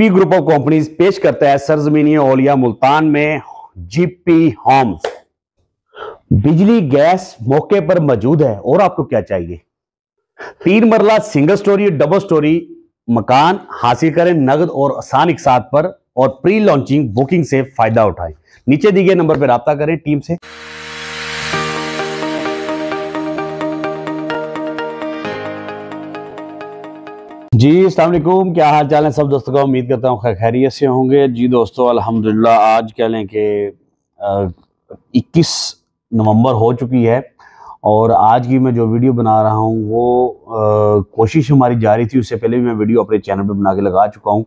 P group of companies पेश करता है सरजमीनी ओलिया मुल्तान में जीपी होम्स बिजली गैस मौके पर मौजूद है और आपको क्या चाहिए तीन मरला सिंगल स्टोरी डबल स्टोरी मकान हासिल करें नगद और आसान एक साथ पर और प्री लॉन्चिंग बुकिंग से फायदा उठाएं नीचे दिए गए नंबर पर रबता करें टीम से जी अलकुम क्या हाल चाल है सब दोस्तों का उम्मीद करता हूँ खैरियत से होंगे जी दोस्तों अल्हम्दुलिल्लाह आज कह लें कि इक्कीस नवंबर हो चुकी है और आज की मैं जो वीडियो बना रहा हूँ वो आ, कोशिश हमारी जारी थी उससे पहले भी मैं वीडियो अपने चैनल पे बना के लगा चुका हूँ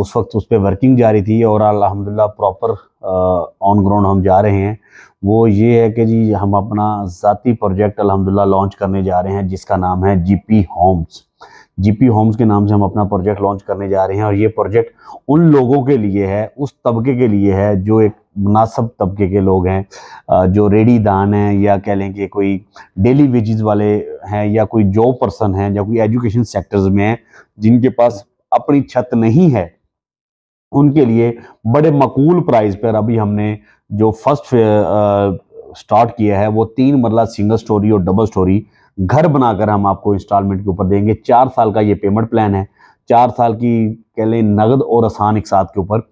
उस वक्त उस पर वर्किंग जारी थी और अलहमदिल्ला प्रॉपर ऑन ग्राउंड हम जा रहे हैं वो ये है कि जी हम अपना ज़ाती प्रोजेक्ट अलहमदिल्ला लॉन्च करने जा रहे हैं जिसका नाम है पी होम्स जीपी होम्स के नाम से हम अपना प्रोजेक्ट लॉन्च करने जा रहे हैं और ये प्रोजेक्ट उन लोगों के लिए है उस तबके के लिए है जो एक मुनासब तबके के लोग हैं जो रेडी दान हैं या कह लें कि कोई डेली वेजिज वाले हैं या कोई जॉब पर्सन हैं या कोई एजुकेशन सेक्टर्स में हैं जिनके पास अपनी छत नहीं है उनके लिए बड़े मकूल प्राइस पर अभी हमने जो फर्स्ट स्टार्ट किया है वो तीन मरला सिंगल स्टोरी और डबल स्टोरी घर बनाकर हम आपको इंस्टॉलमेंट के ऊपर देंगे चार साल का ये पेमेंट प्लान है चार साल की कह लें नगद और आसान एक साथ के ऊपर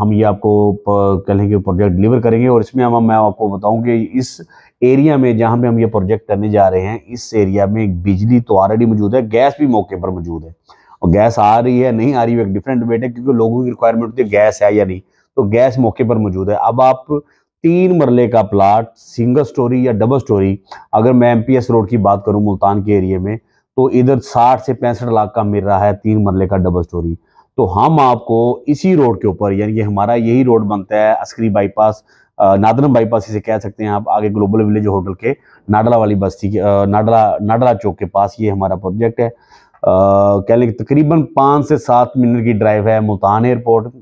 हम ये आपको कह लें कि प्रोजेक्ट डिलीवर करेंगे और इसमें हम मैं आपको बताऊं कि इस एरिया में जहां पे हम ये प्रोजेक्ट करने जा रहे हैं इस एरिया में बिजली तो ऑलरेडी मौजूद है गैस भी मौके पर मौजूद है और गैस आ रही है नहीं आ रही है एक डिफरेंट डिबेट है क्योंकि लोगों की रिक्वायरमेंट होती है गैस है या नहीं तो गैस मौके पर मौजूद है अब आप तीन मरले का प्लाट सिंगल स्टोरी या डबल स्टोरी अगर मैं एमपीएस रोड की बात करूं मुल्तान के एरिए में तो इधर 60 से पैंसठ लाख का मिल रहा है तीन मरले का डबल स्टोरी तो हम आपको इसी रोड के ऊपर यानी कि हमारा यही रोड बनता है अस्करी बाईपास नादरम बाईपास इसे कह सकते हैं आप आगे ग्लोबल विलेज होटल के नाडला वाली बस्ती के नाडला नाडला चौक के पास ये हमारा प्रोजेक्ट है कह लेंगे तकरीबन पाँच से सात मिनट की ड्राइव है मुल्तान एयरपोर्ट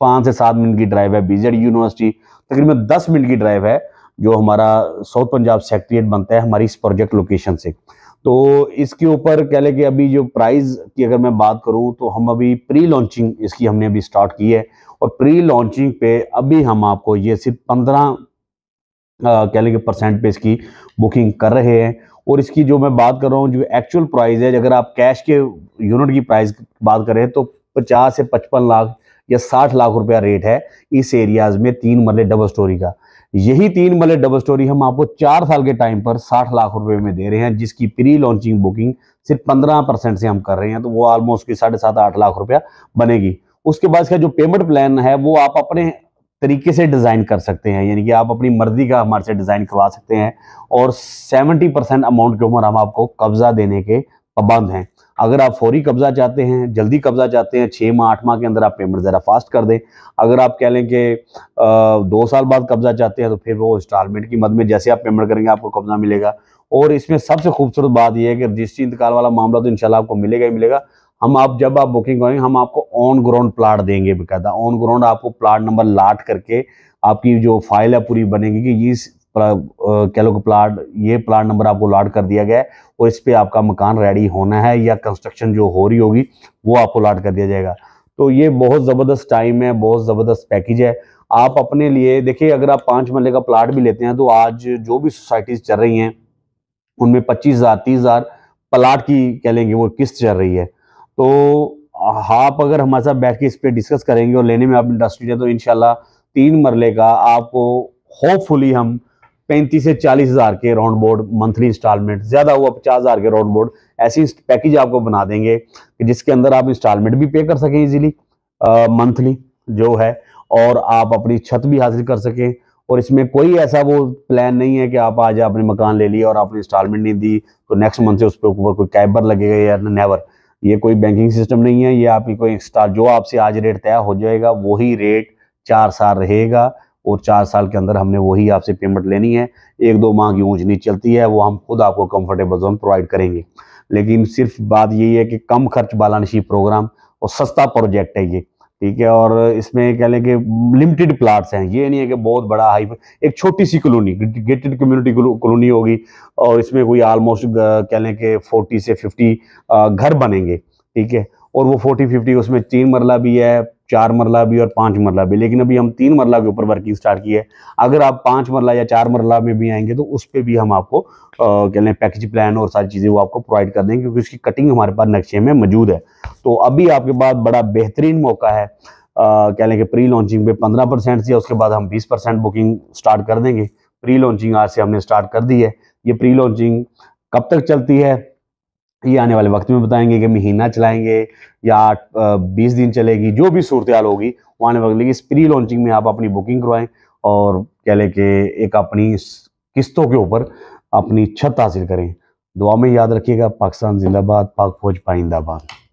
पाँच से सात मिनट की ड्राइव है बीजेड यूनिवर्सिटी तकरीबन दस मिनट की ड्राइव है जो हमारा साउथ पंजाब सेक्रेटरीट बनता है हमारी इस प्रोजेक्ट लोकेशन से तो इसके ऊपर कह लें कि अभी जो प्राइस की अगर मैं बात करूं तो हम अभी प्री लॉन्चिंग इसकी हमने अभी स्टार्ट की है और प्री लॉन्चिंग पे अभी हम आपको ये सिर्फ पंद्रह कह लेंगे परसेंट पे इसकी बुकिंग कर रहे हैं और इसकी जो मैं बात कर रहा हूँ जो एक्चुअल प्राइस है अगर आप कैश के यूनिट की प्राइस बात करें तो पचास से पचपन लाख या साठ लाख रुपया रेट है इस एरियाज में तीन मरले डबल स्टोरी का यही तीन मरले डबल स्टोरी हम आपको चार साल के टाइम पर साठ लाख रुपए में दे रहे हैं जिसकी प्री लॉन्चिंग बुकिंग सिर्फ पंद्रह परसेंट से हम कर रहे हैं तो वो ऑलमोस्ट की साढ़े सात आठ लाख रुपया बनेगी उसके बाद इसका जो पेमेंट प्लान है वो आप अपने तरीके से डिज़ाइन कर सकते हैं यानी कि आप अपनी मर्जी का हमारे से डिज़ाइन करवा सकते हैं और सेवेंटी परसेंट अमाउंट के ऊपर हम आपको कब्ज़ा देने के पाबंद हैं अगर आप फौरी कब्ज़ा चाहते हैं जल्दी कब्ज़ा चाहते हैं छः माह आठ माह के अंदर आप पेमेंट ज़रा फास्ट कर दें अगर आप कह लें कि दो साल बाद कब्ज़ा चाहते हैं तो फिर वो इंस्टॉलमेंट की मद में जैसे आप पेमेंट करेंगे आपको कब्ज़ा मिलेगा और इसमें सबसे खूबसूरत बात यह है कि रजिस्ट्री इंतकाल वाला मामला तो इनशाला आपको मिलेगा ही मिलेगा हम आप जब आप बुकिंग करेंगे हम आपको ऑन ग्राउंड प्लाट देंगे बेकायदा ऑन ग्राउंड आपको प्लाट नंबर लाट करके आपकी जो फाइल है पूरी बनेगी कि इस कह लो कि प्लाट ये प्लाट नंबर आपको लाट कर दिया गया है और इस पर आपका मकान रेडी होना है या कंस्ट्रक्शन जो हो रही होगी वो आपको लाट कर दिया जाएगा तो ये बहुत ज़बरदस्त टाइम है बहुत ज़बरदस्त पैकेज है आप अपने लिए देखिए अगर आप पाँच मरले का प्लाट भी लेते हैं तो आज जो भी सोसाइटीज़ चल रही हैं उनमें पच्चीस हज़ार तीस हज़ार प्लाट की कह लेंगे वो किस्त चल रही है तो आप अगर हमारे साथ बैठ के इस पर डिस्कस करेंगे और लेने में आप इंटरेस्टेड है तो इन तीन मरले का आपको होपफुली हम पैंतीस से चालीस हज़ार के राउंड बोर्ड मंथली इंस्टॉलमेंट ज़्यादा हुआ पचास हज़ार के राउंड बोर्ड ऐसी पैकेज आपको बना देंगे कि जिसके अंदर आप इंस्टॉलमेंट भी पे कर सकें इजीली मंथली जो है और आप अपनी छत भी हासिल कर सकें और इसमें कोई ऐसा वो प्लान नहीं है कि आप आज आपने मकान ले लिया और आपने इंस्टॉलमेंट नहीं दी तो नेक्स्ट मंथ से उस पर ऊपर कोई कैबर लगेगा या नेवर ये कोई बैंकिंग सिस्टम नहीं है ये आपकी कोई जो आपसे आज रेट तय हो जाएगा वही रेट चार साल रहेगा और चार साल के अंदर हमने वही आपसे पेमेंट लेनी है एक दो माह की ऊँच नीच चलती है वो हम खुद आपको कम्फर्टेबल जोन प्रोवाइड करेंगे लेकिन सिर्फ बात यही है कि कम खर्च बालानशी प्रोग्राम और सस्ता प्रोजेक्ट है ये ठीक है और इसमें कह लें कि लिमिटेड प्लाट्स हैं ये नहीं है कि बहुत बड़ा हाई एक छोटी सी कॉलोनी गेटेड कम्युनिटी कॉलोनी होगी और इसमें कोई ऑलमोस्ट कह लें कि फोर्टी से फिफ्टी घर बनेंगे ठीक है और वो फोर्टी फिफ्टी उसमें तीन मरला भी है चार मरला भी और पाँच मरला भी लेकिन अभी हम तीन मरला के ऊपर वर्किंग स्टार्ट की है अगर आप पाँच मरला या चार मरला में भी आएंगे तो उस पर भी हम आपको कह लें पैकेज प्लान और सारी चीज़ें वो आपको प्रोवाइड कर देंगे क्योंकि उसकी कटिंग हमारे पास नक्शे में मौजूद है तो अभी आपके पास बड़ा बेहतरीन मौका है कह लें कि प्री लॉन्चिंग पे पंद्रह परसेंट उसके बाद हम बीस परसेंट बुकिंग स्टार्ट कर देंगे प्री लॉन्चिंग आज से हमने स्टार्ट कर दी है ये प्री लॉन्चिंग कब तक चलती है ये आने वाले वक्त में बताएंगे कि महीना चलाएंगे या बीस दिन चलेगी जो भी सूरत हाल होगी वो आने वाले इस प्री लॉन्चिंग में आप अपनी बुकिंग करवाएं और कह लें कि एक अपनी किस्तों के ऊपर अपनी छत हासिल करें दुआ में याद रखिएगा पाकिस्तान जिंदाबाद पाक फौज पाइंदाबाद